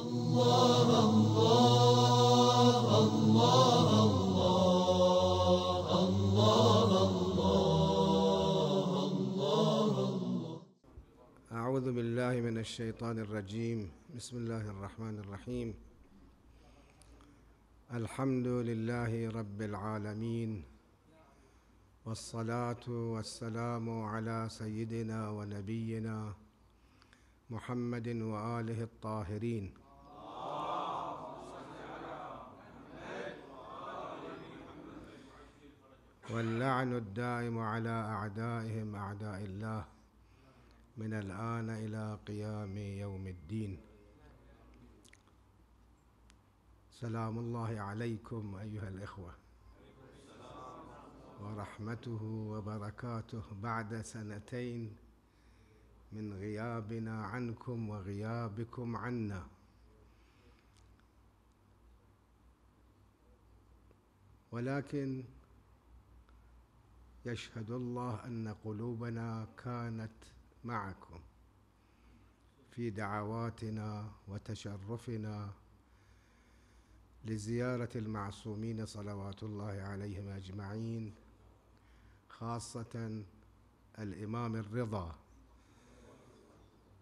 الله الله الله الله الله الله أعوذ بالله من الشيطان الرجيم بسم الله الرحمن الرحيم الحمد لله رب العالمين والصلاة والسلام على سيدنا ونبينا محمد وآله الطاهرين واللعن الدائم على أعدائهم أعداء الله من الآن إلى قيام يوم الدين سلام الله عليكم أيها الإخوة ورحمته وبركاته بعد سنتين من غيابنا عنكم وغيابكم عنا ولكن يشهد الله أن قلوبنا كانت معكم في دعواتنا وتشرفنا لزيارة المعصومين صلوات الله عليهم أجمعين خاصة الإمام الرضا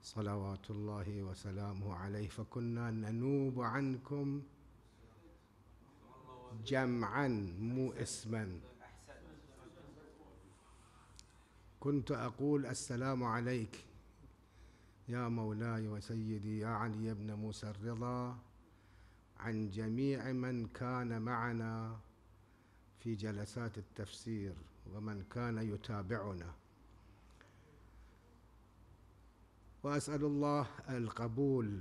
صلوات الله وسلامه عليه فكنا ننوب عنكم جمعا مو اسما كنت أقول السلام عليك يا مولاي وسيدي يا علي بن موسى الرضا عن جميع من كان معنا في جلسات التفسير ومن كان يتابعنا واسال الله القبول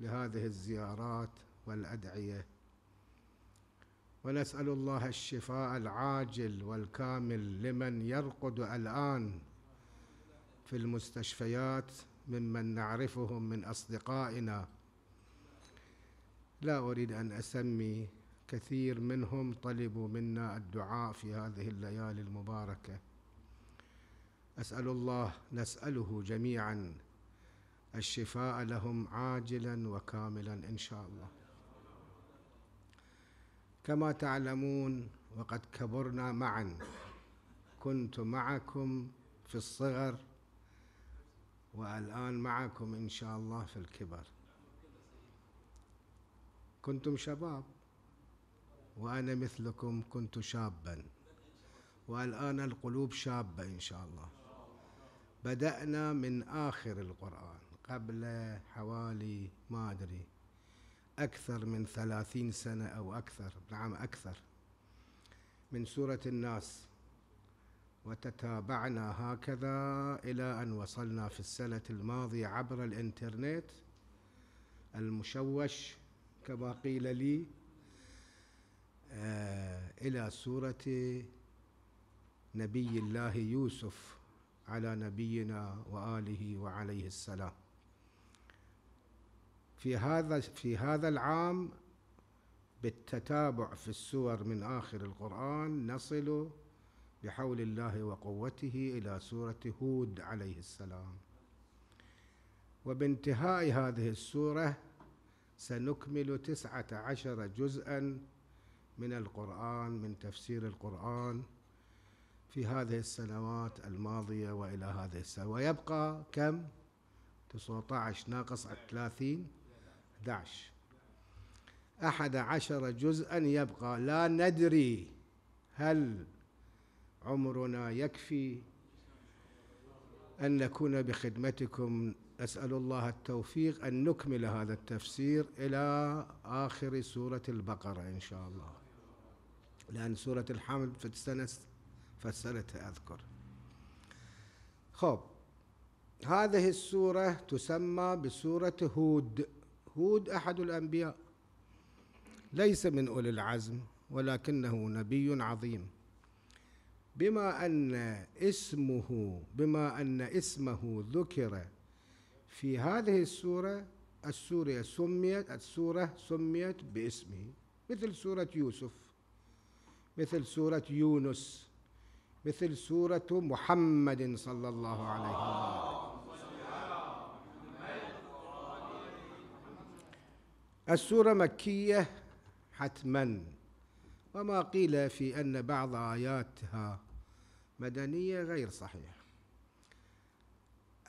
لهذه الزيارات والادعيه ونسأل الله الشفاء العاجل والكامل لمن يرقد الآن في المستشفيات ممن نعرفهم من أصدقائنا لا أريد أن أسمي كثير منهم طلبوا منا الدعاء في هذه الليالي المباركة أسأل الله نسأله جميعا الشفاء لهم عاجلا وكاملا إن شاء الله كما تعلمون وقد كبرنا معا كنت معكم في الصغر والآن معكم إن شاء الله في الكبر كنتم شباب وأنا مثلكم كنت شابا والآن القلوب شابة إن شاء الله بدأنا من آخر القرآن قبل حوالي ما أدري أكثر من ثلاثين سنة أو أكثر نعم أكثر من سورة الناس وتتابعنا هكذا إلى أن وصلنا في السنة الماضية عبر الإنترنت المشوش كما قيل لي آه إلى سورة نبي الله يوسف على نبينا وآله وعليه السلام في هذا في هذا العام بالتتابع في السور من آخر القرآن نصل بحول الله وقوته إلى سورة هود عليه السلام وبانتهاء هذه السورة سنكمل تسعة عشر جزءا من القرآن من تفسير القرآن في هذه السنوات الماضية وإلى هذه السنة ويبقى كم؟ 19 ناقص 30 11 أحد عشر جزءا يبقى لا ندري هل عمرنا يكفي أن نكون بخدمتكم أسأل الله التوفيق أن نكمل هذا التفسير إلى آخر سورة البقرة إن شاء الله لأن سورة الحمد فسنة أذكر خب هذه السورة تسمى بسورة هود هود احد الانبياء ليس من اولي العزم ولكنه نبي عظيم بما ان اسمه بما ان اسمه ذكر في هذه السوره السورة سميت السورة سميت باسمه مثل سورة يوسف مثل سورة يونس مثل سورة محمد صلى الله عليه وسلم السورة مكية حتما وما قيل في أن بعض آياتها مدنية غير صحيح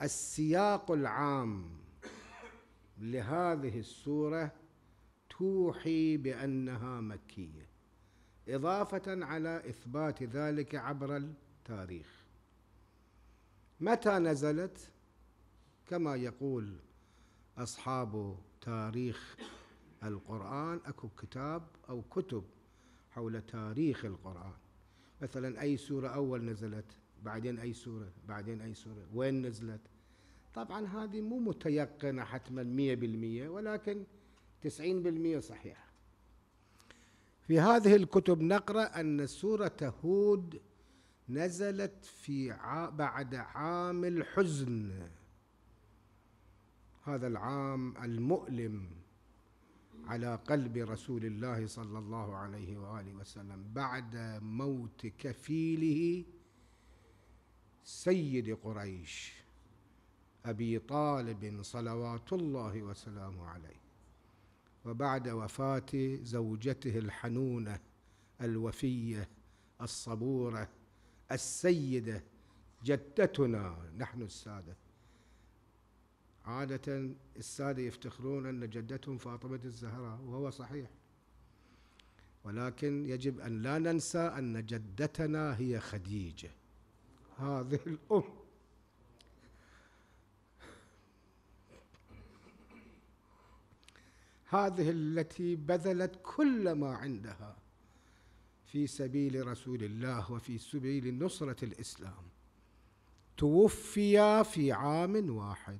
السياق العام لهذه السورة توحي بأنها مكية إضافة على إثبات ذلك عبر التاريخ متى نزلت كما يقول أصحاب تاريخ القرآن أكو كتاب أو كتب حول تاريخ القرآن مثلا أي سورة أول نزلت بعدين أي سورة بعدين أي سورة وين نزلت طبعا هذه مو متيقنة حتما مية بالمية ولكن تسعين بالمية صحيحة في هذه الكتب نقرأ أن سورة هود نزلت في ع... بعد عام الحزن هذا العام المؤلم على قلب رسول الله صلى الله عليه واله وسلم بعد موت كفيله سيد قريش ابي طالب صلوات الله وسلامه عليه وبعد وفاه زوجته الحنونه الوفيه الصبوره السيده جدتنا نحن الساده عادة السادة يفتخرون أن جدتهم فاطمة الزهراء وهو صحيح ولكن يجب أن لا ننسى أن جدتنا هي خديجة هذه الأم هذه التي بذلت كل ما عندها في سبيل رسول الله وفي سبيل نصرة الإسلام توفي في عام واحد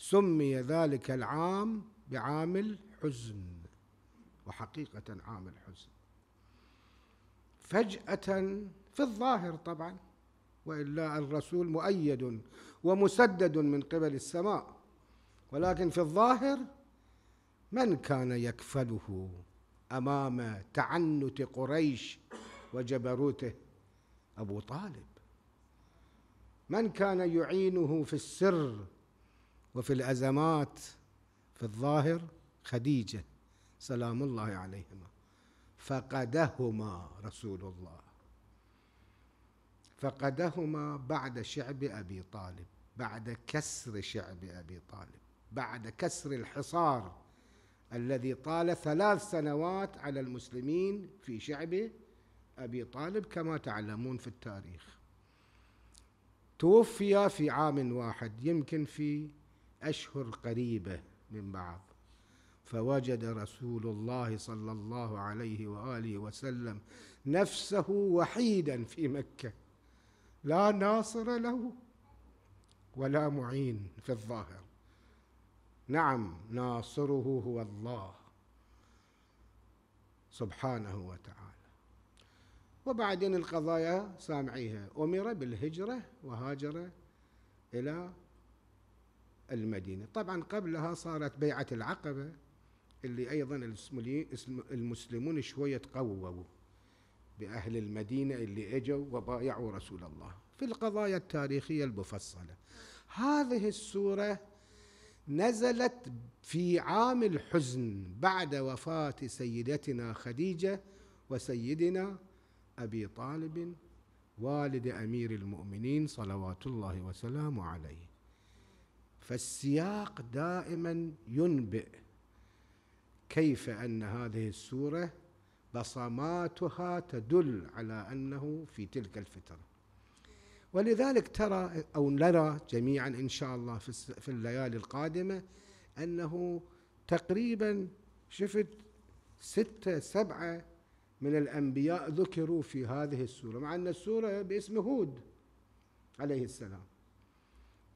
سمي ذلك العام بعام الحزن وحقيقة عام الحزن فجأة في الظاهر طبعا والا الرسول مؤيد ومسدد من قبل السماء ولكن في الظاهر من كان يكفله امام تعنت قريش وجبروته ابو طالب من كان يعينه في السر وفي الأزمات في الظاهر خديجة سلام الله عليهما فقدهما رسول الله فقدهما بعد شعب أبي طالب بعد كسر شعب أبي طالب بعد كسر الحصار الذي طال ثلاث سنوات على المسلمين في شعب أبي طالب كما تعلمون في التاريخ توفي في عام واحد يمكن في أشهر قريبة من بعض فوجد رسول الله صلى الله عليه وآله وسلم نفسه وحيدا في مكة لا ناصر له ولا معين في الظاهر نعم ناصره هو الله سبحانه وتعالى وبعدين القضايا سامعيها أمر بالهجرة وهاجر إلى المدينة طبعا قبلها صارت بيعة العقبة اللي أيضا المسلمون شوية تقووا بأهل المدينة اللي إجوا وبايعوا رسول الله في القضايا التاريخية المفصلة هذه السورة نزلت في عام الحزن بعد وفاة سيدتنا خديجة وسيدنا أبي طالب والد أمير المؤمنين صلوات الله وسلامه عليه فالسياق دائما ينبئ كيف ان هذه السوره بصماتها تدل على انه في تلك الفتره ولذلك ترى او نرى جميعا ان شاء الله في الليالي القادمه انه تقريبا شفت ستة سبعة من الأنبياء ذكروا في هذه السورة مع أن السورة باسم هود عليه السلام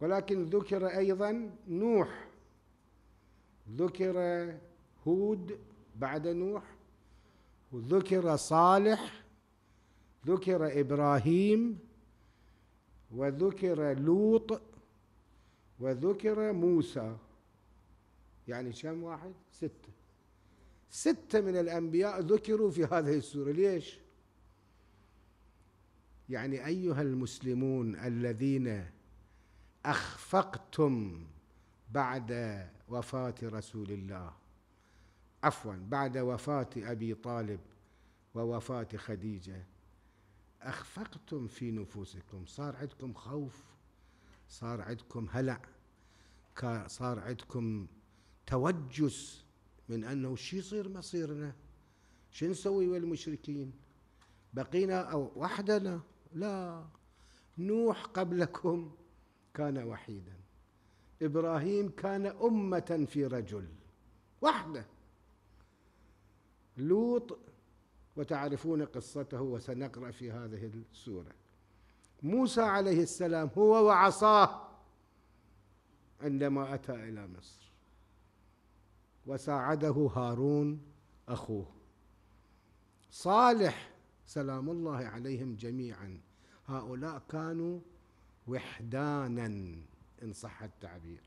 ولكن ذكر أيضا نوح ذكر هود بعد نوح وذكر صالح ذكر إبراهيم وذكر لوط وذكر موسى يعني كم واحد ستة ستة من الأنبياء ذكروا في هذه السورة ليش؟ يعني أيها المسلمون الذين أخفقتم بعد وفاة رسول الله عفوا بعد وفاة أبي طالب ووفاة خديجة أخفقتم في نفوسكم صار عندكم خوف صار عندكم هلع صار عندكم توجس من أنه شو يصير مصيرنا شو نسوي والمشركين بقينا أو وحدنا لا نوح قبلكم كان وحيدا ابراهيم كان امه في رجل وحده لوط وتعرفون قصته وسنقرا في هذه السوره موسى عليه السلام هو وعصاه عندما اتى الى مصر وساعده هارون اخوه صالح سلام الله عليهم جميعا هؤلاء كانوا وحدانا إن صح التعبير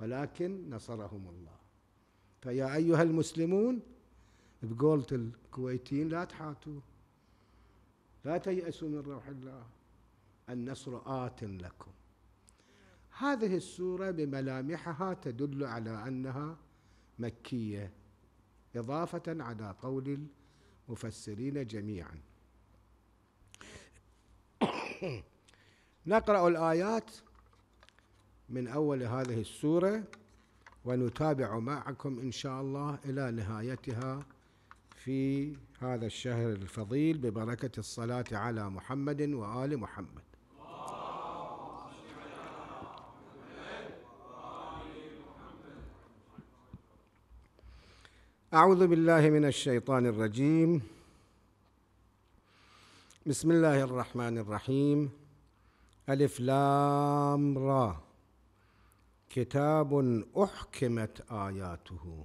ولكن نصرهم الله فيا أيها المسلمون بقولة الكويتيين لا تحاتوا لا تيأسوا من روح الله النصر آت لكم هذه السورة بملامحها تدل على أنها مكية إضافة على قول المفسرين جميعا نقرأ الآيات من أول هذه السورة ونتابع معكم إن شاء الله إلى نهايتها في هذا الشهر الفضيل ببركة الصلاة على محمد وآل محمد أعوذ بالله من الشيطان الرجيم بسم الله الرحمن الرحيم ألف لام را كتاب أحكمت آياته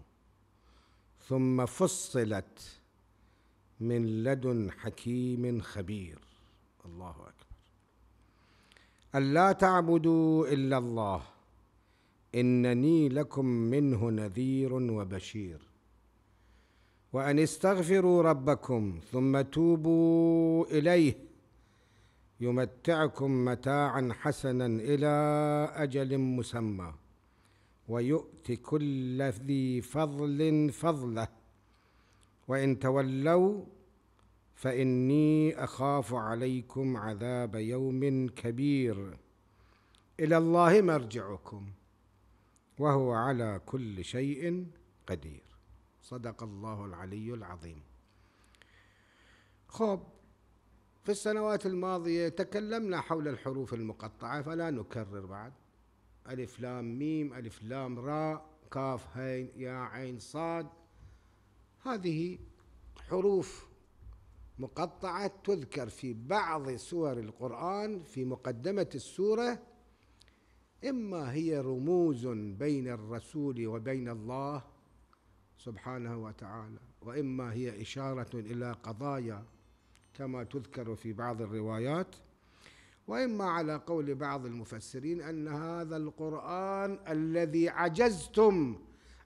ثم فصلت من لدن حكيم خبير الله أكبر ألا تعبدوا إلا الله إنني لكم منه نذير وبشير وأن استغفروا ربكم ثم توبوا إليه يمتعكم متاعا حسنا الى اجل مسمى ويؤت كل ذي فضل فضله وان تولوا فاني اخاف عليكم عذاب يوم كبير الى الله مرجعكم وهو على كل شيء قدير صدق الله العلي العظيم خب في السنوات الماضية تكلمنا حول الحروف المقطعة فلا نكرر بعد ألف لام ميم ألف لام راء كاف هين يا عين صاد هذه حروف مقطعة تذكر في بعض سور القرآن في مقدمة السورة إما هي رموز بين الرسول وبين الله سبحانه وتعالى وإما هي إشارة إلى قضايا كما تذكر في بعض الروايات واما على قول بعض المفسرين ان هذا القران الذي عجزتم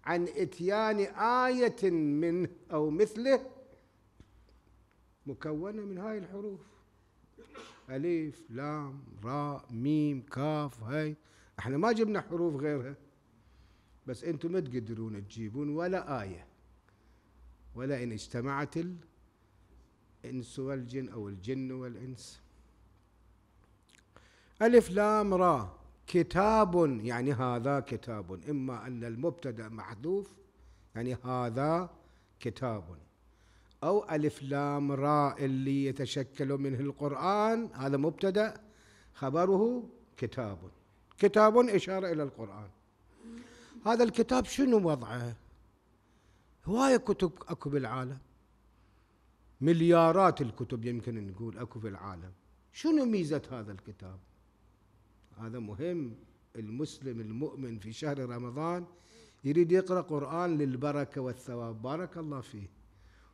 عن اتيان ايه منه او مثله مكونه من هاي الحروف الف لام راء ميم كاف هاي احنا ما جبنا حروف غيرها بس انتم ما تقدرون تجيبون ولا ايه ولئن اجتمعت الإنس والجن أو الجن والإنس ألف لام را كتاب يعني هذا كتاب إما أن المبتدأ محذوف يعني هذا كتاب أو ألف لام راء اللي يتشكل منه القرآن هذا مبتدأ خبره كتاب كتاب إشارة إلى القرآن هذا الكتاب شنو وضعه هواية كتب أكو بالعالم مليارات الكتب يمكن نقول اكو في العالم شنو ميزه هذا الكتاب هذا مهم المسلم المؤمن في شهر رمضان يريد يقرا قران للبركه والثواب بارك الله فيه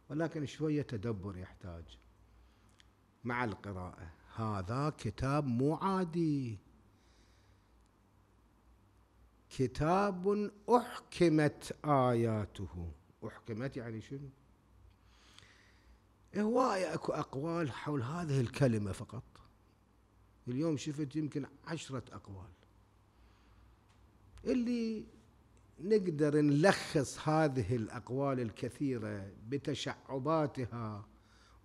ولكن شويه تدبر يحتاج مع القراءه هذا كتاب مو عادي كتاب احكمت اياته احكمت يعني شنو هواية اكو اقوال حول هذه الكلمة فقط اليوم شفت يمكن عشرة اقوال اللي نقدر نلخص هذه الاقوال الكثيرة بتشعباتها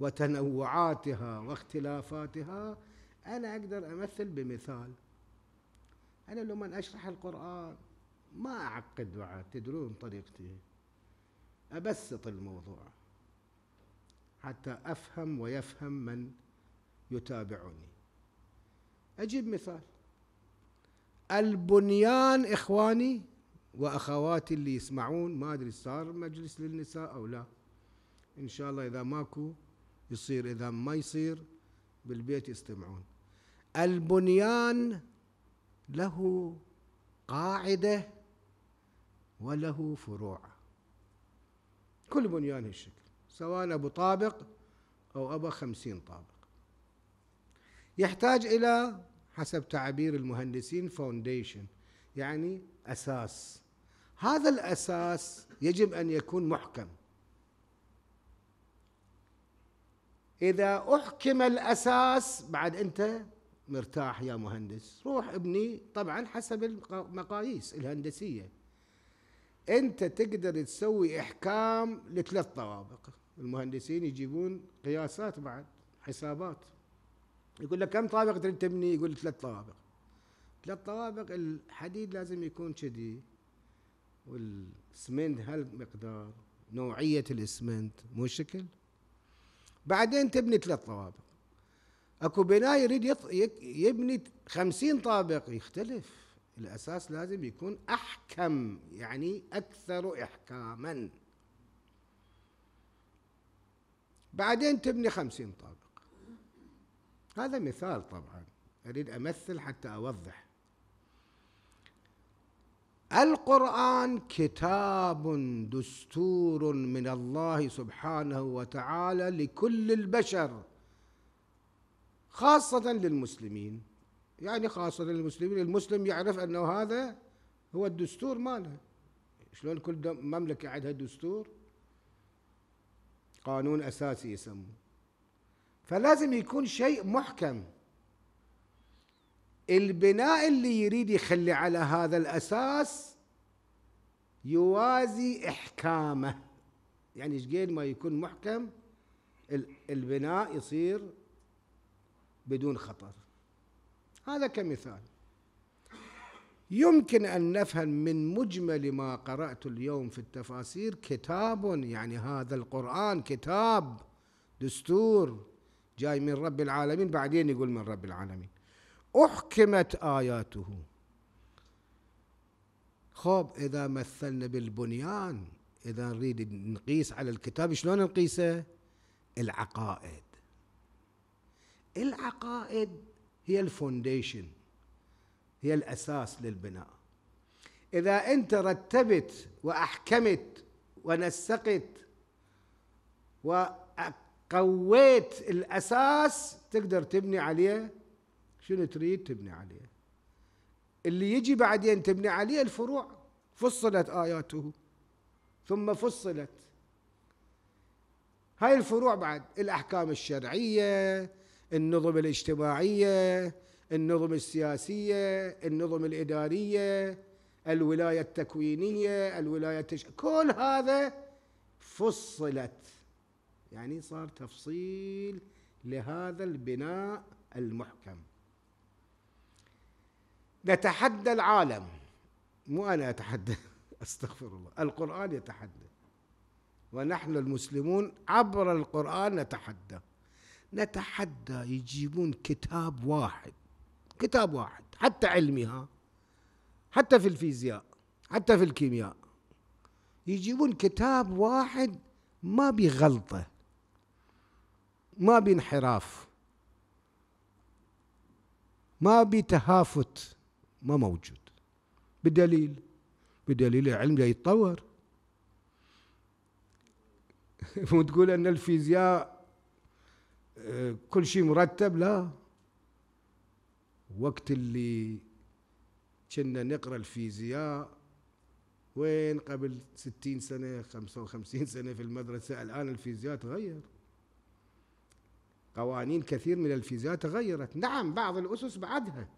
وتنوعاتها واختلافاتها انا اقدر امثل بمثال انا لما اشرح القرآن ما اعقد بعد تدرون طريقتي ابسط الموضوع حتى أفهم ويفهم من يتابعني أجيب مثال البنيان إخواني وأخواتي اللي يسمعون ما أدري صار مجلس للنساء أو لا إن شاء الله إذا ماكو يصير إذا ما يصير بالبيت يستمعون البنيان له قاعدة وله فروع كل بنيان هالشكل سواء أبو طابق أو أبا خمسين طابق يحتاج إلى حسب تعبير المهندسين فاونديشن يعني أساس هذا الأساس يجب أن يكون محكم إذا أحكم الأساس بعد أنت مرتاح يا مهندس روح ابني طبعا حسب المقاييس الهندسية أنت تقدر تسوي إحكام لثلاث طوابق المهندسين يجيبون قياسات بعد حسابات يقول لك كم طابق تريد تبني يقول لك ثلاث طوابق ثلاث طوابق الحديد لازم يكون كذي والسمنت هالمقدار نوعية الاسمنت مو شكل بعدين تبني ثلاث طوابق اكو بناء يريد يبني خمسين طابق يختلف الاساس لازم يكون احكم يعني اكثر احكاما بعدين تبني خمسين طابق هذا مثال طبعا أريد أمثل حتى أوضح القرآن كتاب دستور من الله سبحانه وتعالى لكل البشر خاصة للمسلمين يعني خاصة للمسلمين المسلم يعرف أنه هذا هو الدستور ماله شلون كل مملكة عندها دستور قانون اساسي يسموه فلازم يكون شيء محكم البناء اللي يريد يخلي على هذا الاساس يوازي احكامه يعني شقد ما يكون محكم البناء يصير بدون خطر هذا كمثال يمكن أن نفهم من مجمل ما قرأت اليوم في التفاسير كتاب يعني هذا القرآن كتاب دستور جاي من رب العالمين بعدين يقول من رب العالمين أحكمت آياته خب إذا مثلنا بالبنيان إذا نريد نقيس على الكتاب شلون نقيسه العقائد العقائد هي الفونديشن هي الاساس للبناء اذا انت رتبت واحكمت ونسقت وقويت الاساس تقدر تبني عليه شنو تريد تبني عليه اللي يجي بعدين تبني عليه الفروع فصلت اياته ثم فصلت هاي الفروع بعد الاحكام الشرعيه النظم الاجتماعيه النظم السياسية النظم الإدارية الولاية التكوينية الولاية التش... كل هذا فصلت يعني صار تفصيل لهذا البناء المحكم نتحدى العالم مو أنا أتحدى أستغفر الله القرآن يتحدى ونحن المسلمون عبر القرآن نتحدى نتحدى يجيبون كتاب واحد كتاب واحد حتى علمي ها حتى في الفيزياء حتى في الكيمياء يجيبون كتاب واحد ما بغلطة ما بانحراف ما بتهافت ما موجود بدليل بدليل العلم جاي يتطور وتقول ان الفيزياء آه، كل شيء مرتب لا وقت اللي كنا نقرا الفيزياء وين قبل ستين سنة خمسة وخمسين سنة في المدرسة الآن الفيزياء تغير قوانين كثير من الفيزياء تغيرت نعم بعض الأسس بعدها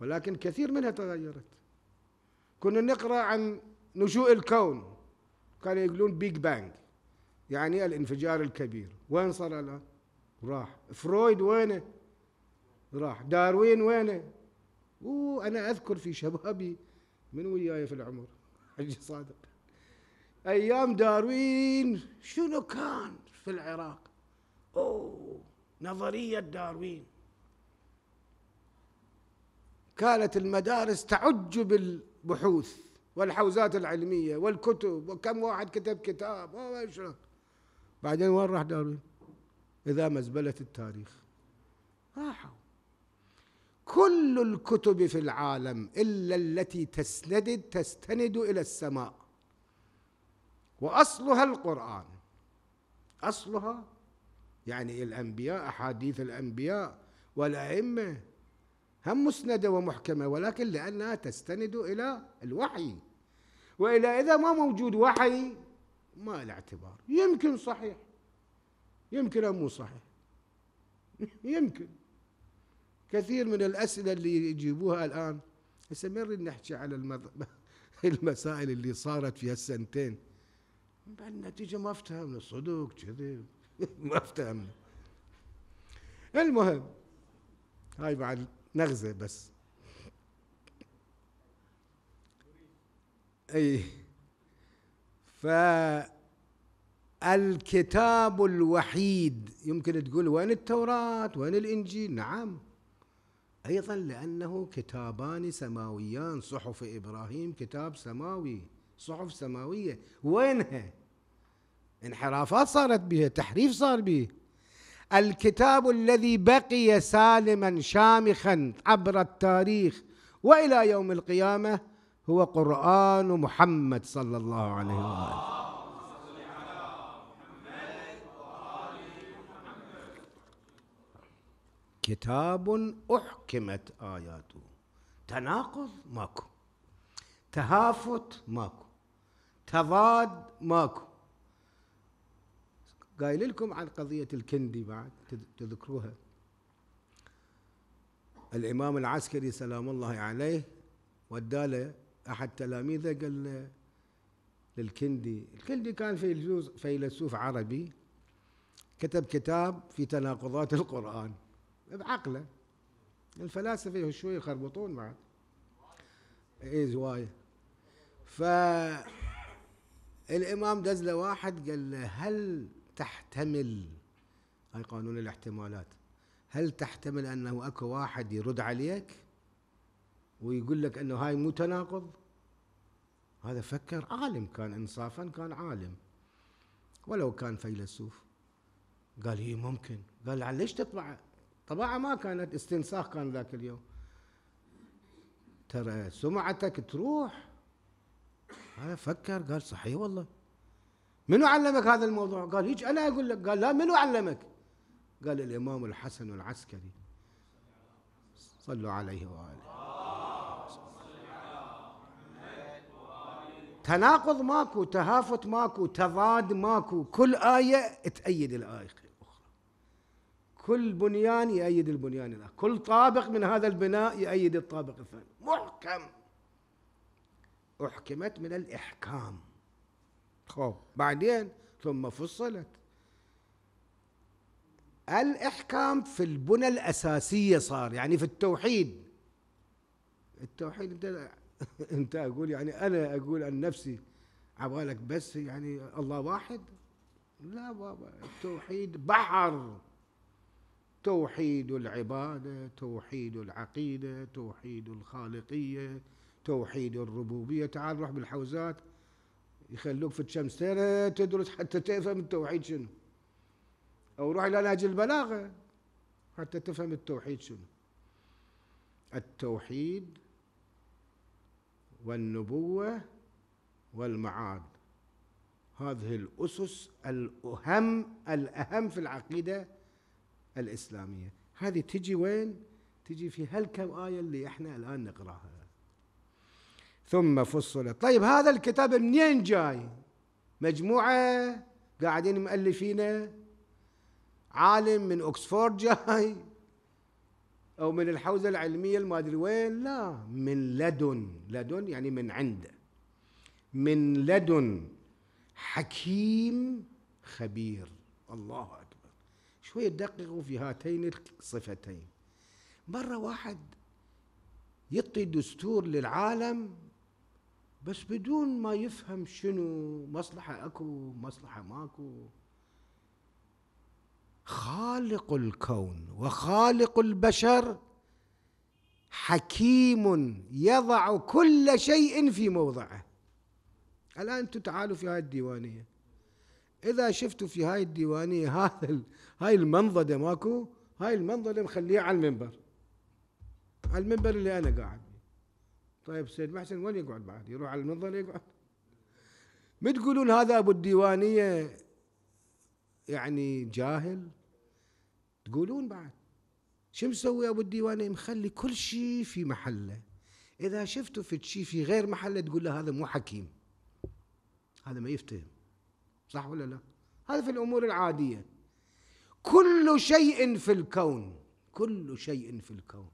ولكن كثير منها تغيرت كنا نقرأ عن نشوء الكون كانوا يقولون بيج بانج يعني الانفجار الكبير وين صار الآن راح فرويد وينه راح داروين وينه وانا اذكر في شبابي من وياي في العمر حجي صادق ايام داروين شنو كان في العراق اوه نظريه داروين كانت المدارس تعج بالبحوث والحوزات العلميه والكتب وكم واحد كتب كتاب بعدين وين راح داروين اذا مزبله التاريخ راحوا كل الكتب في العالم الا التي تسند تستند الى السماء واصلها القران اصلها يعني الانبياء احاديث الانبياء والائمه هم مسنده ومحكمه ولكن لانها تستند الى الوحي والى اذا ما موجود وحي ما له اعتبار يمكن صحيح يمكن مو صحيح يمكن كثير من الأسئلة اللي يجيبوها الآن هسه ما نريد نحكي على المض... المسائل اللي صارت في هالسنتين النتيجة ما افتهمنا صدق كذب ما افتهمنا المهم هاي بعد نغزة بس اي فالكتاب الوحيد يمكن تقول وين التوراة وين الإنجيل نعم أيضا لأنه كتابان سماويان صحف إبراهيم كتاب سماوي صحف سماوية وينها انحرافات صارت بها تحريف صار به الكتاب الذي بقي سالما شامخا عبر التاريخ والى يوم القيامه هو قران محمد صلى الله عليه واله كتاب أحكمت آياته تناقض ماكو تهافت ماكو تضاد ماكو قايل لكم عن قضية الكندي بعد تذكروها الإمام العسكري سلام الله عليه وداله أحد تلاميذه قال له للكندي الكندي كان فيلسوف عربي كتب كتاب في تناقضات القرآن بعقله الفلاسفه شوي يخربطون بعد اي زوايا ف الامام دز له واحد قال له هل تحتمل هاي قانون الاحتمالات هل تحتمل انه اكو واحد يرد عليك ويقول لك انه هاي مو تناقض هذا فكر عالم كان انصافا كان عالم ولو كان فيلسوف قال هي إيه، ممكن قال ليش تطبعه طبعا ما كانت استنساخ كان ذاك اليوم ترى سمعتك تروح هذا فكر قال صحيح والله منو علمك هذا الموضوع قال هيك انا اقول لك قال لا منو علمك قال الامام الحسن العسكري صلوا عليه واله تناقض ماكو تهافت ماكو تضاد ماكو كل آية تأيد الايه كل بنيان يأيد البنيان الآخر كل طابق من هذا البناء يأيد الطابق الثاني محكم أحكمت من الإحكام خوف بعدين ثم فصلت الإحكام في البنى الأساسية صار يعني في التوحيد التوحيد انت انت اقول يعني انا اقول عن نفسي عبالك بس يعني الله واحد لا بابا التوحيد بحر توحيد العباده توحيد العقيده توحيد الخالقيه توحيد الربوبيه تعال روح بالحوزات يخلوك في الشمس تدرس حتى تفهم التوحيد شنو او روح الى نهج البلاغه حتى تفهم التوحيد شنو التوحيد والنبوه والمعاد هذه الاسس الاهم الاهم في العقيده الإسلامية هذه تجي وين؟ تجي في هالكم آية اللي احنا الآن نقراها ثم فصلت طيب هذا الكتاب منين جاي؟ مجموعة قاعدين مؤلفينه عالم من أكسفورد جاي أو من الحوزة العلمية المادري وين لا من لدن لدن يعني من عنده من لدن حكيم خبير الله أكبر شوية دققوا في هاتين الصفتين مرة واحد يعطي دستور للعالم بس بدون ما يفهم شنو مصلحة أكو مصلحة ماكو خالق الكون وخالق البشر حكيم يضع كل شيء في موضعه الآن أنتم تعالوا في هذه الديوانية اذا شفتوا في هاي الديوانيه هذا هاي المنضده ماكو هاي المنضده مخليها على المنبر على المنبر اللي انا قاعد طيب سيد محسن وين يقعد بعد؟ يروح على المنضده يقعد ما تقولون هذا ابو الديوانيه يعني جاهل تقولون بعد شو مسوي ابو الديوانيه مخلي كل شيء في محله اذا شفته في شيء في غير محله تقول له هذا مو حكيم هذا ما يفتهم صح ولا لا هذا في الأمور العادية كل شيء في الكون كل شيء في الكون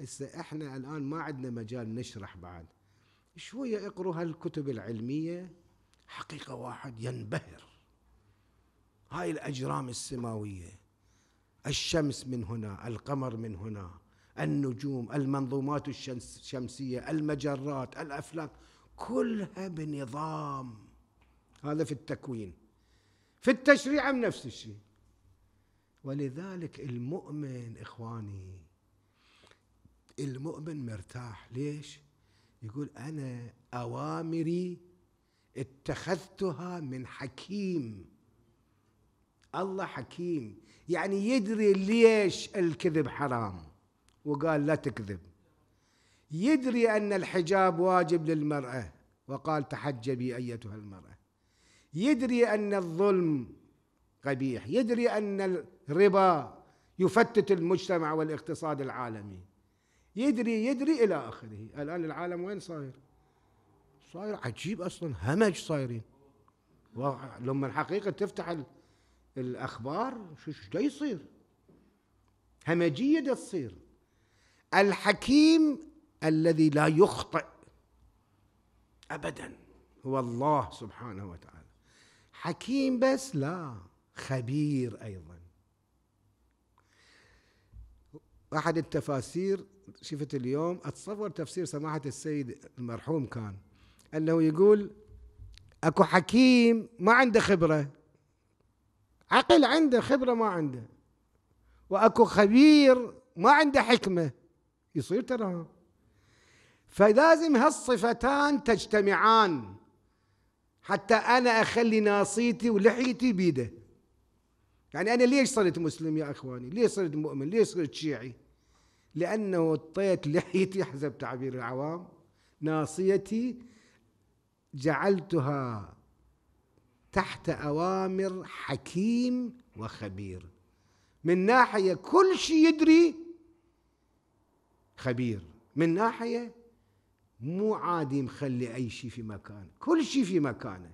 هسه احنا الآن ما عندنا مجال نشرح بعد شوية اقروا هالكتب العلمية حقيقة واحد ينبهر هاي الأجرام السماوية الشمس من هنا القمر من هنا النجوم المنظومات الشمسية المجرات الأفلاك كلها بنظام هذا في التكوين في التشريع هم نفس الشيء ولذلك المؤمن إخواني المؤمن مرتاح ليش يقول أنا أوامري اتخذتها من حكيم الله حكيم يعني يدري ليش الكذب حرام وقال لا تكذب يدري أن الحجاب واجب للمرأة وقال تحجبي أيتها المرأة يدري ان الظلم قبيح يدري ان الربا يفتت المجتمع والاقتصاد العالمي يدري يدري الى اخره الان العالم وين صاير صاير عجيب اصلا همج صايرين لما الحقيقه تفتح الاخبار شو شو يصير همجيه دا تصير الحكيم الذي لا يخطئ ابدا هو الله سبحانه وتعالى حكيم بس لا خبير ايضا احد التفاسير شفت اليوم اتصور تفسير سماحه السيد المرحوم كان انه يقول اكو حكيم ما عنده خبره عقل عنده خبره ما عنده واكو خبير ما عنده حكمه يصير ترى فلازم هالصفتان تجتمعان حتى أنا أخلي ناصيتي ولحيتي بيده يعني أنا ليش صرت مسلم يا أخواني ليش صرت مؤمن ليش صرت شيعي لأنه وطيت لحيتي حسب تعبير العوام ناصيتي جعلتها تحت أوامر حكيم وخبير من ناحية كل شيء يدري خبير من ناحية مو عادي مخلي أي شيء في مكانه كل شيء في مكانه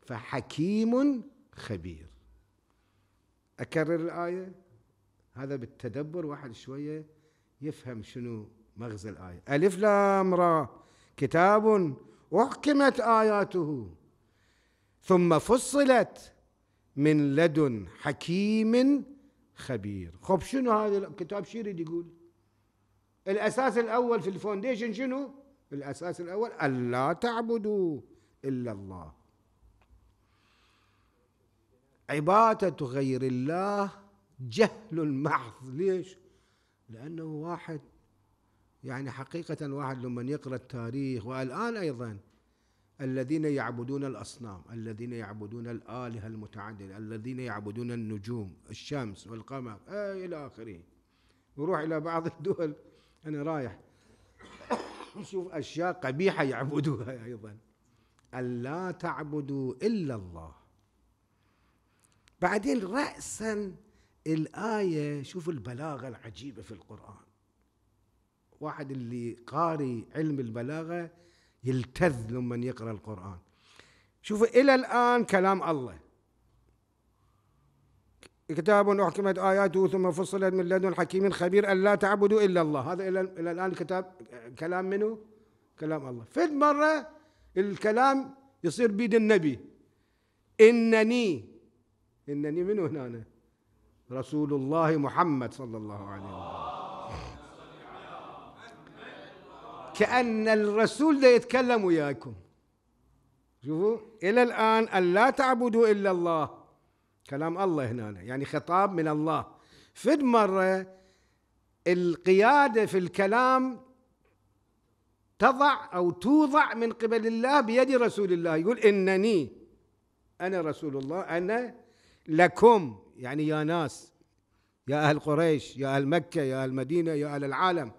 فحكيم خبير أكرر الآية هذا بالتدبر واحد شوية يفهم شنو مغزى الآية ألف لام را كتاب أحكمت آياته ثم فصلت من لدن حكيم خبير خب شنو هذا الكتاب شو يريد يقول الأساس الأول في الفونديشن شنو؟ الأساس الأول ألا تعبدوا إلا الله عبادة غير الله جهل محض ليش؟ لأنه واحد يعني حقيقة واحد لما يقرأ التاريخ والآن أيضا الذين يعبدون الأصنام الذين يعبدون الآلهة المتعددة الذين يعبدون النجوم الشمس والقمر آه إلى آخره يروح إلى بعض الدول أنا رايح أشوف أشياء قبيحة يعبدوها أيضا ألا تعبدوا إلا الله بعدين رأسا الآية شوف البلاغة العجيبة في القرآن واحد اللي قاري علم البلاغة يلتذ لمن يقرأ القرآن شوف إلى الآن كلام الله كتاب أحكمت آياته ثم فصلت من لدن حكيم خبير ألا تعبدوا إلا الله هذا إلى, الآن كتاب كلام منه كلام الله في مرة الكلام يصير بيد النبي إنني إنني من هنا رسول الله محمد صلى الله عليه وسلم كأن الرسول ده يتكلم وياكم شوفوا إلى الآن ألا تعبدوا إلا الله كلام الله هنا يعني خطاب من الله فد مرة القيادة في الكلام تضع أو توضع من قبل الله بيد رسول الله يقول إنني أنا رسول الله أنا لكم يعني يا ناس يا أهل قريش يا أهل مكة يا أهل مدينة يا أهل العالم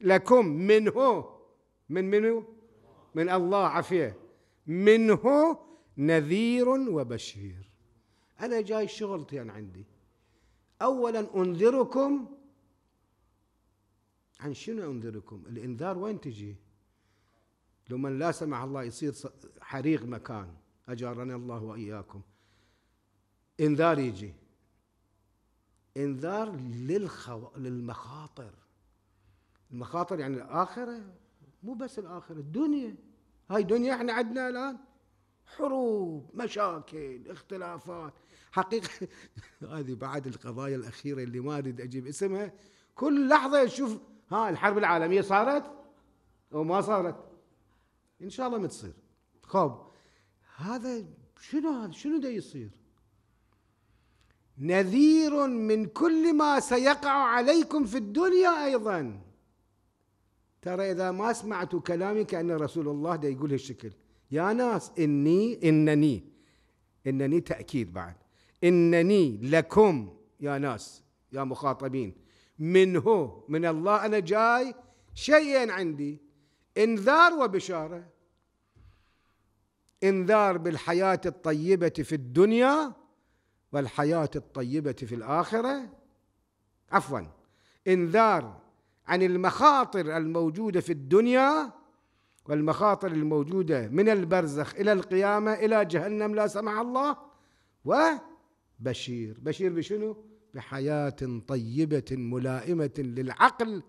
لكم منه من منه من الله عافية منه نذير وبشير أنا جاي شغلتين يعني عندي أولا أنذركم عن شنو أنذركم الإنذار وين تجي لما لا سمح الله يصير حريق مكان أجارنا الله وإياكم إنذار يجي إنذار للخو... للمخاطر المخاطر يعني الآخرة مو بس الآخرة الدنيا هاي دنيا احنا عندنا الآن حروب مشاكل اختلافات حقيقة هذه بعد القضايا الأخيرة اللي ما أريد أجيب اسمها كل لحظة تشوف ها الحرب العالمية صارت أو ما صارت إن شاء الله ما تصير خب هذا شنو هذا شنو ده يصير نذير من كل ما سيقع عليكم في الدنيا أيضا ترى إذا ما سمعت كلامي كأن رسول الله ده يقول هالشكل يا ناس إني إنني إنني تأكيد بعد إنني لكم يا ناس يا مخاطبين منه من الله أنا جاي شيئين عندي انذار وبشارة انذار بالحياة الطيبة في الدنيا والحياة الطيبة في الآخرة عفوا انذار عن المخاطر الموجودة في الدنيا والمخاطر الموجودة من البرزخ إلى القيامة إلى جهنم لا سمح الله وبشير بشير بشنو؟ بحياة طيبة ملائمة للعقل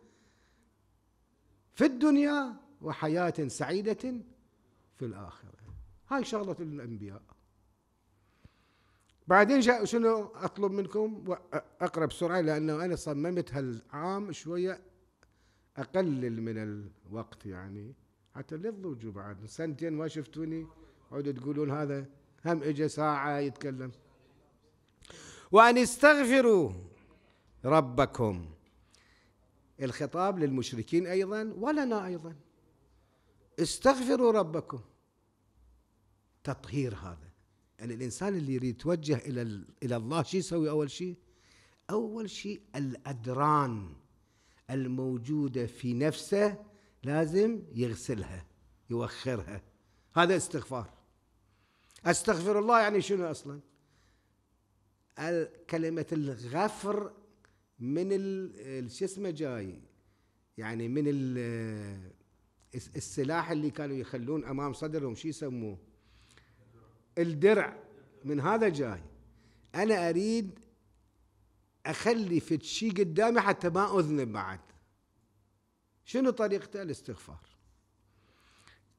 في الدنيا وحياة سعيدة في الآخرة هاي شغلة الأنبياء بعدين شنو أطلب منكم أقرب بسرعة لأنه أنا صممت هالعام شوية أقلل من الوقت يعني حتى لا تضوجوا بعد سنتين ما شفتوني عودوا تقولون هذا هم اجى ساعة يتكلم وأن استغفروا ربكم الخطاب للمشركين أيضا ولنا أيضا استغفروا ربكم تطهير هذا يعني الإنسان اللي يريد يتوجه إلى, إلى الله شو يسوي أول شيء أول شيء الأدران الموجودة في نفسه لازم يغسلها يوخرها هذا استغفار استغفر الله يعني شنو اصلا كلمه الغفر من شو اسمه جاي يعني من السلاح اللي كانوا يخلون امام صدرهم شو يسموه الدرع من هذا جاي انا اريد اخلي في شيء قدامي حتى ما اذنب بعد شنو طريقة الاستغفار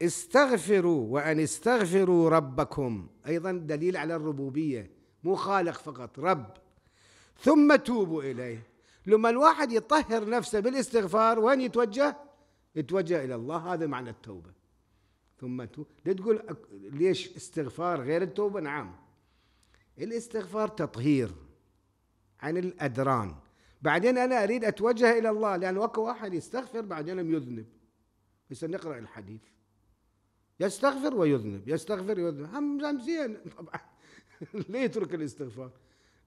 استغفروا وأن استغفروا ربكم أيضا دليل على الربوبية مو خالق فقط رب ثم توبوا إليه لما الواحد يطهر نفسه بالاستغفار وين يتوجه يتوجه إلى الله هذا معنى التوبة ثم توب لا تقول ليش استغفار غير التوبة نعم الاستغفار تطهير عن الأدران بعدين أنا أريد أتوجه إلى الله لأن وكو واحد يستغفر بعدين لم يذنب هسه نقرأ الحديث يستغفر ويذنب يستغفر ويذنب هم زين طبعا ليه يترك الاستغفار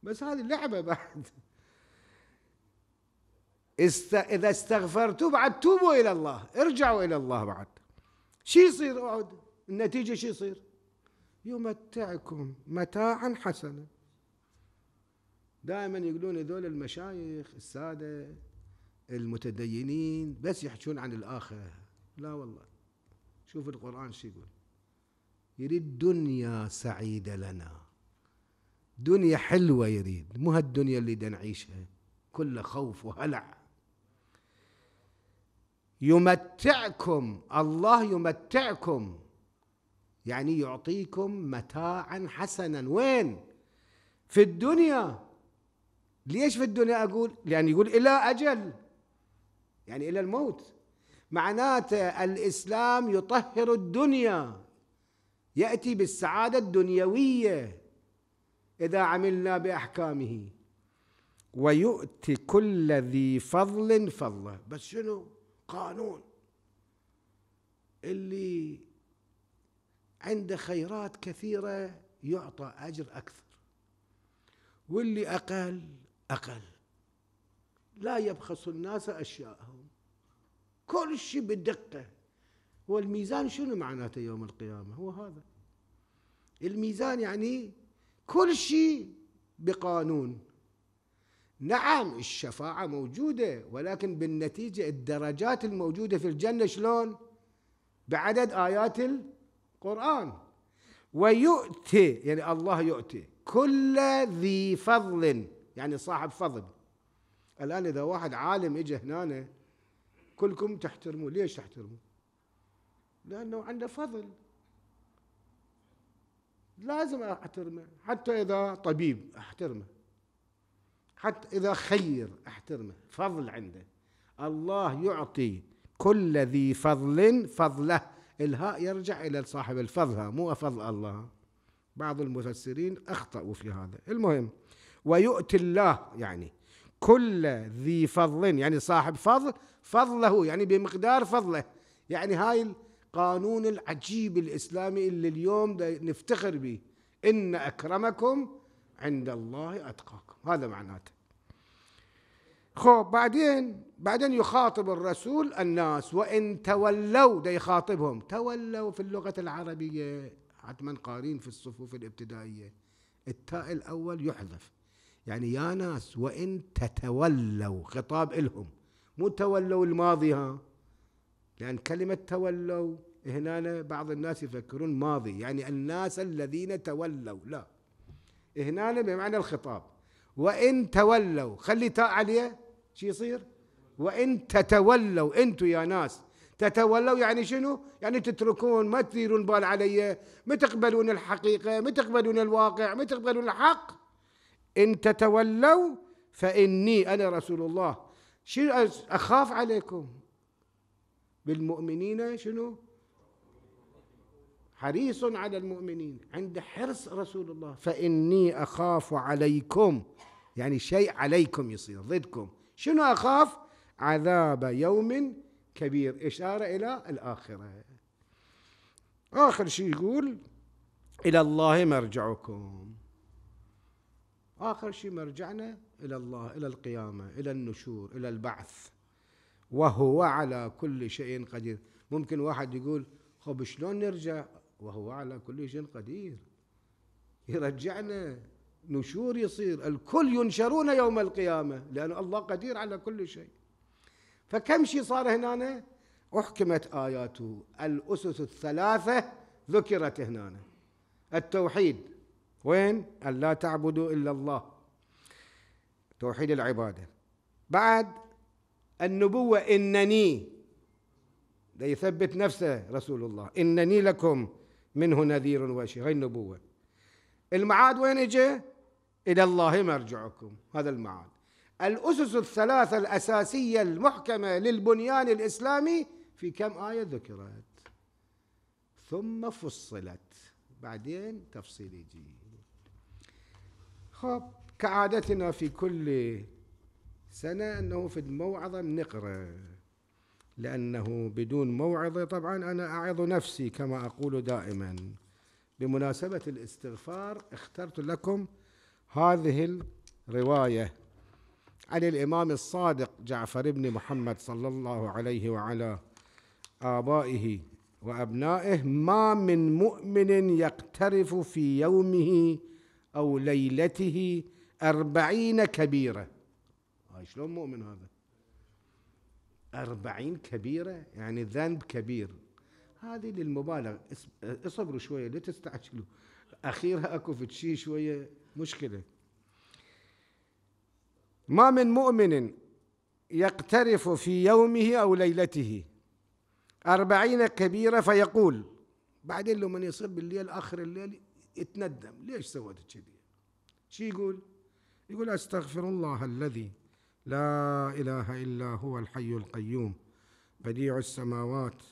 بس هذه لعبة بعد است... إذا استغفرتوا بعد توبوا إلى الله ارجعوا إلى الله بعد شو يصير أقعد النتيجة شو يصير يمتعكم متاعا حسنا دائما يقولون هذول المشايخ الساده المتدينين بس يحجون عن الاخره لا والله شوف القران شو يقول يريد دنيا سعيده لنا دنيا حلوه يريد مو هالدنيا اللي نعيشها كلها خوف وهلع يمتعكم الله يمتعكم يعني يعطيكم متاعا حسنا وين في الدنيا ليش في الدنيا أقول لأن يقول إلى أجل يعني إلى الموت معناته الإسلام يطهر الدنيا يأتي بالسعادة الدنيوية إذا عملنا بأحكامه ويؤتي كل ذي فضل فضله بس شنو قانون اللي عنده خيرات كثيرة يعطى أجر أكثر واللي أقل أقل لا يبخس الناس أشياءهم كل شيء بدقة هو الميزان شنو معناته يوم القيامة هو هذا الميزان يعني كل شيء بقانون نعم الشفاعة موجودة ولكن بالنتيجة الدرجات الموجودة في الجنة شلون بعدد آيات القرآن ويؤتي يعني الله يؤتي كل ذي فضل يعني صاحب فضل الآن إذا واحد عالم إجا هنا كلكم تحترموه ليش تحترموه لأنه عنده فضل لازم احترمه حتى اذا طبيب احترمه حتى اذا خير احترمه فضل عنده الله يعطي كل ذي فضل فضله الهاء يرجع الى صاحب الفضل مو فضل الله بعض المفسرين اخطاوا في هذا المهم ويؤتي الله يعني كل ذي فضل يعني صاحب فضل فضله يعني بمقدار فضله يعني هاي القانون العجيب الإسلامي اللي اليوم نفتخر به إن أكرمكم عند الله أتقاكم هذا معناته خب بعدين بعدين يخاطب الرسول الناس وإن تولوا ده يخاطبهم تولوا في اللغة العربية حتما قارين في الصفوف الابتدائية التاء الأول يحذف يعني يا ناس وإن تتولوا خطاب إلهم مو تولوا الماضي ها لأن يعني كلمة تولوا هنا بعض الناس يفكرون ماضي يعني الناس الذين تولوا لا هنا بمعنى الخطاب وإن تولوا خلي تاء عليه شو يصير وإن تتولوا أنتم يا ناس تتولوا يعني شنو يعني تتركون ما تديرون بال علي ما تقبلون الحقيقة ما تقبلون الواقع ما تقبلون الحق إن تتولوا فإني أنا رسول الله شنو أخاف عليكم بالمؤمنين شنو حريص على المؤمنين عند حرص رسول الله فإني أخاف عليكم يعني شيء عليكم يصير ضدكم شنو أخاف عذاب يوم كبير إشارة إلى الآخرة آخر شيء يقول إلى الله مرجعكم آخر شيء مرجعنا إلى الله إلى القيامة إلى النشور إلى البعث وهو على كل شيء قدير ممكن واحد يقول خب شلون نرجع وهو على كل شيء قدير يرجعنا نشور يصير الكل ينشرون يوم القيامة لأن الله قدير على كل شيء فكم شيء صار هنا أحكمت آياته الأسس الثلاثة ذكرت هنا التوحيد وين أن لا تعبدوا إلا الله توحيد العبادة بعد النبوة إنني ليثبت نفسه رسول الله إنني لكم منه نذير وبشير هاي النبوة المعاد وين اجى؟ إلى الله مرجعكم هذا المعاد الأسس الثلاثة الأساسية المحكمة للبنيان الإسلامي في كم آية ذكرت ثم فصلت بعدين تفصيل يجي خب كعادتنا في كل سنة أنه في الموعظة نقرأ لأنه بدون موعظة طبعا أنا أعظ نفسي كما أقول دائما بمناسبة الاستغفار اخترت لكم هذه الرواية عن الإمام الصادق جعفر بن محمد صلى الله عليه وعلى آبائه وأبنائه ما من مؤمن يقترف في يومه أو ليلته أربعين كبيرة هاي آه، شلون مؤمن هذا أربعين كبيرة يعني ذنب كبير هذه للمبالغ اصبروا شوية لا تستعجلوا أخيرها أكو في شيء شوية مشكلة ما من مؤمن يقترف في يومه أو ليلته أربعين كبيرة فيقول بعدين لما يصير بالليل آخر الليل يتندم ليش سويت كذي شو يقول يقول استغفر الله الذي لا اله الا هو الحي القيوم بديع السماوات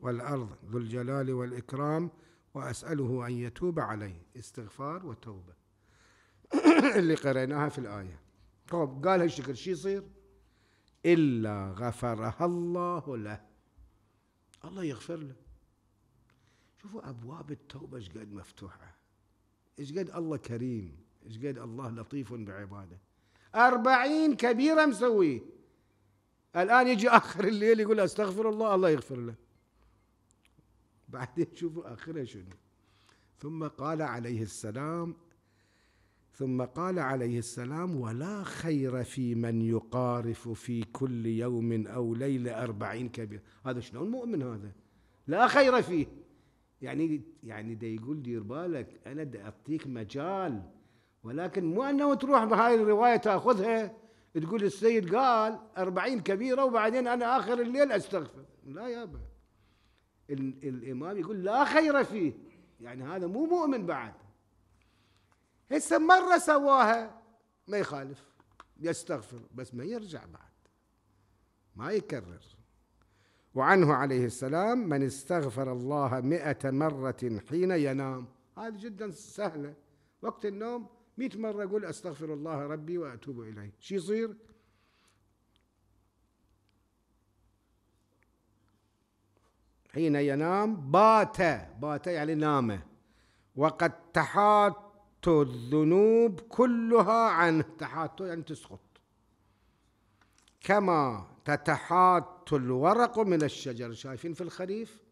والارض ذو الجلال والاكرام واساله ان يتوب علي استغفار وتوبه اللي قريناها في الايه طب قال هالشكل شو يصير الا غفرها الله له الله يغفر له شوفوا ابواب التوبه ايش قد مفتوحه ايش قد الله كريم ايش قد الله لطيف بعباده أربعين كبيرة مسويه الآن يجي آخر الليل يقول أستغفر الله الله يغفر له بعدين شوفوا آخرها شنو ثم قال عليه السلام ثم قال عليه السلام ولا خير في من يقارف في كل يوم أو ليلة أربعين كبيرة هذا شلون مؤمن هذا لا خير فيه يعني يعني دا يقول دير بالك انا دا اعطيك مجال ولكن مو انه تروح بهاي الروايه تاخذها تقول السيد قال أربعين كبيره وبعدين انا اخر الليل استغفر لا يابا الامام يقول لا خير فيه يعني هذا مو مؤمن بعد هسه مره سواها ما يخالف يستغفر بس ما يرجع بعد ما يكرر وعنه عليه السلام من استغفر الله مئة مرة حين ينام هذه جدا سهلة وقت النوم مئة مرة أقول أستغفر الله ربي وأتوب إليه شو يصير؟ حين ينام بات بات يعني نام وقد تحات الذنوب كلها عنه تحات يعني تسقط كما تتحات الورق من الشجر شايفين في الخريف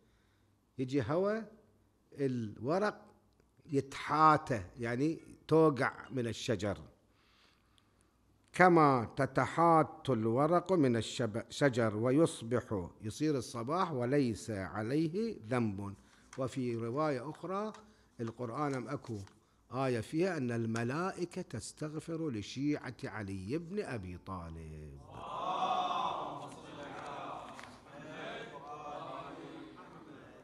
يجي هواء الورق يتحاتى يعني توقع من الشجر كما تتحات الورق من الشجر ويصبح يصير الصباح وليس عليه ذنب وفي رواية أخرى القرآن أكو آية فيها أن الملائكة تستغفر لشيعة علي بن أبي طالب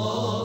Oh.